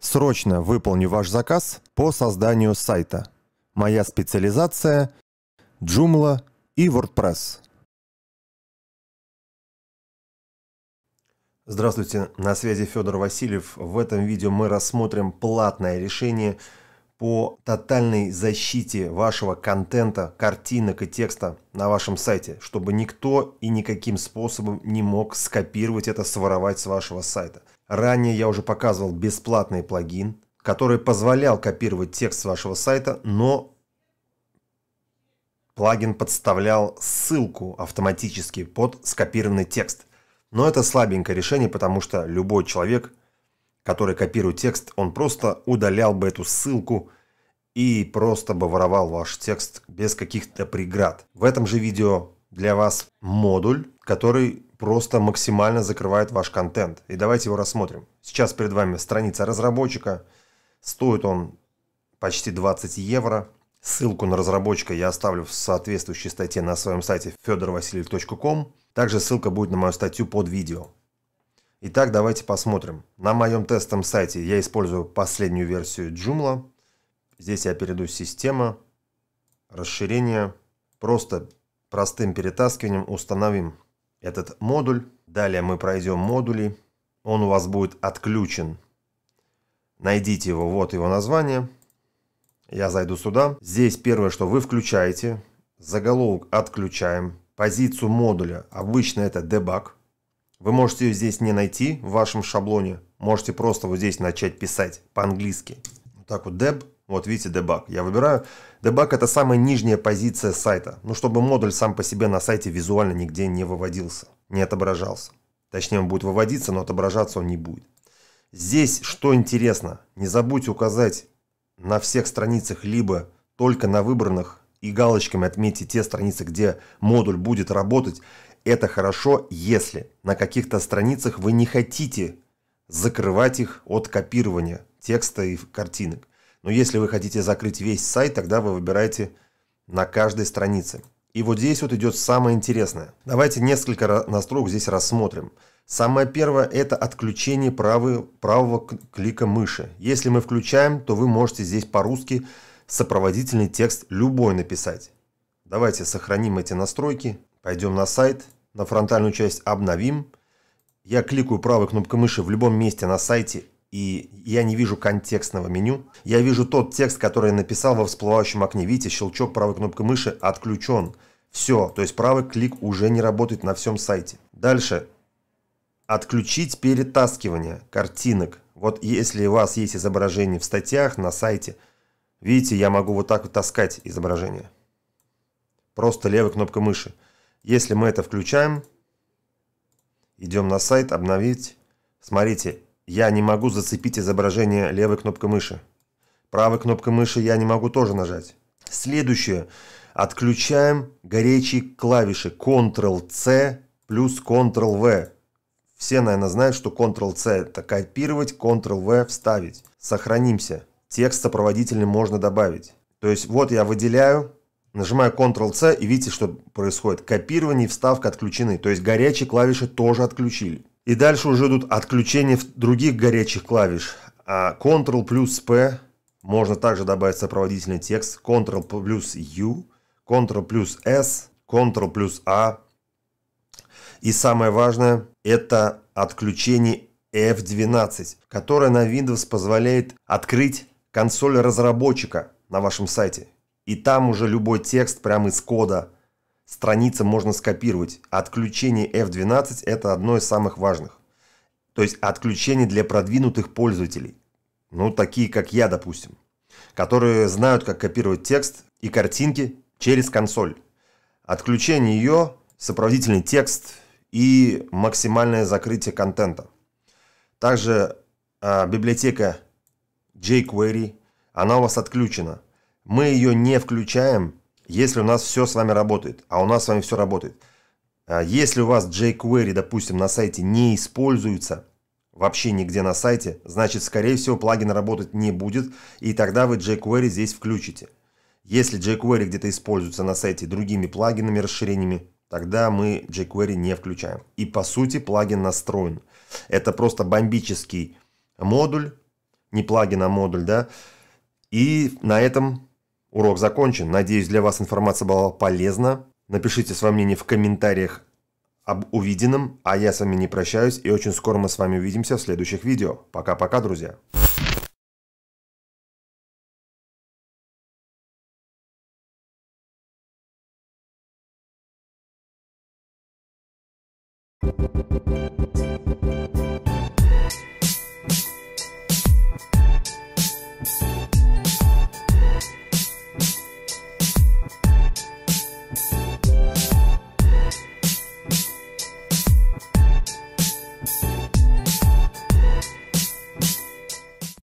Срочно выполню ваш заказ по созданию сайта. Моя специализация – Joomla и WordPress. Здравствуйте, на связи Федор Васильев. В этом видео мы рассмотрим платное решение – по тотальной защите вашего контента, картинок и текста на вашем сайте, чтобы никто и никаким способом не мог скопировать это, своровать с вашего сайта. Ранее я уже показывал бесплатный плагин, который позволял копировать текст с вашего сайта, но плагин подставлял ссылку автоматически под скопированный текст. Но это слабенькое решение, потому что любой человек который копирует текст, он просто удалял бы эту ссылку и просто бы воровал ваш текст без каких-то преград. В этом же видео для вас модуль, который просто максимально закрывает ваш контент. И давайте его рассмотрим. Сейчас перед вами страница разработчика. Стоит он почти 20 евро. Ссылку на разработчика я оставлю в соответствующей статье на своем сайте fedorvasiliev.com. Также ссылка будет на мою статью под видео. Итак, давайте посмотрим. На моем тестовом сайте я использую последнюю версию Joomla. Здесь я перейду в «Система», «Расширение». Просто простым перетаскиванием установим этот модуль. Далее мы пройдем модули. Он у вас будет отключен. Найдите его, вот его название. Я зайду сюда. Здесь первое, что вы включаете. Заголовок отключаем. Позицию модуля. Обычно это дебаг. Вы можете ее здесь не найти в вашем шаблоне, можете просто вот здесь начать писать по-английски. Вот так вот deb, вот видите debug. Я выбираю. Debug это самая нижняя позиция сайта, ну чтобы модуль сам по себе на сайте визуально нигде не выводился, не отображался. Точнее он будет выводиться, но отображаться он не будет. Здесь что интересно, не забудьте указать на всех страницах либо только на выбранных и галочками отметьте те страницы, где модуль будет работать, это хорошо, если на каких-то страницах вы не хотите закрывать их от копирования текста и картинок. Но если вы хотите закрыть весь сайт, тогда вы выбираете на каждой странице. И вот здесь вот идет самое интересное. Давайте несколько настроек здесь рассмотрим. Самое первое – это отключение правы, правого клика мыши. Если мы включаем, то вы можете здесь по-русски сопроводительный текст любой написать. Давайте сохраним эти настройки, пойдем на сайт – на фронтальную часть «Обновим». Я кликаю правой кнопкой мыши в любом месте на сайте, и я не вижу контекстного меню. Я вижу тот текст, который я написал во всплывающем окне. Видите, щелчок правой кнопкой мыши отключен. Все, то есть правый клик уже не работает на всем сайте. Дальше. Отключить перетаскивание картинок. Вот если у вас есть изображение в статьях, на сайте, видите, я могу вот так вот таскать изображение. Просто левой кнопкой мыши. Если мы это включаем, идем на сайт, обновить. Смотрите, я не могу зацепить изображение левой кнопкой мыши. Правой кнопкой мыши я не могу тоже нажать. Следующее. Отключаем горячие клавиши Ctrl-C плюс Ctrl-V. Все, наверное, знают, что Ctrl-C – это копировать, Ctrl-V – вставить. Сохранимся. Текст сопроводительный можно добавить. То есть вот я выделяю Нажимаю Ctrl-C и видите, что происходит. Копирование и вставка отключены, то есть горячие клавиши тоже отключили. И дальше уже идут отключения других горячих клавиш. А Ctrl плюс P, можно также добавить сопроводительный текст. Ctrl плюс U, Ctrl плюс S, Ctrl плюс A. И самое важное, это отключение F12, которое на Windows позволяет открыть консоль разработчика на вашем сайте. И там уже любой текст прямо из кода страницы можно скопировать. Отключение F12 это одно из самых важных. То есть отключение для продвинутых пользователей. Ну, такие как я, допустим. Которые знают, как копировать текст и картинки через консоль. Отключение ее, сопроводительный текст и максимальное закрытие контента. Также а, библиотека jQuery, она у вас отключена. Мы ее не включаем, если у нас все с вами работает. А у нас с вами все работает. А если у вас jQuery, допустим, на сайте не используется, вообще нигде на сайте, значит, скорее всего, плагин работать не будет, и тогда вы jQuery здесь включите. Если jQuery где-то используется на сайте другими плагинами, расширениями, тогда мы jQuery не включаем. И по сути плагин настроен. Это просто бомбический модуль, не плагин, а модуль, да, и на этом Урок закончен. Надеюсь, для вас информация была полезна. Напишите свое мнение в комментариях об увиденном, а я с вами не прощаюсь и очень скоро мы с вами увидимся в следующих видео. Пока-пока, друзья! Thank you.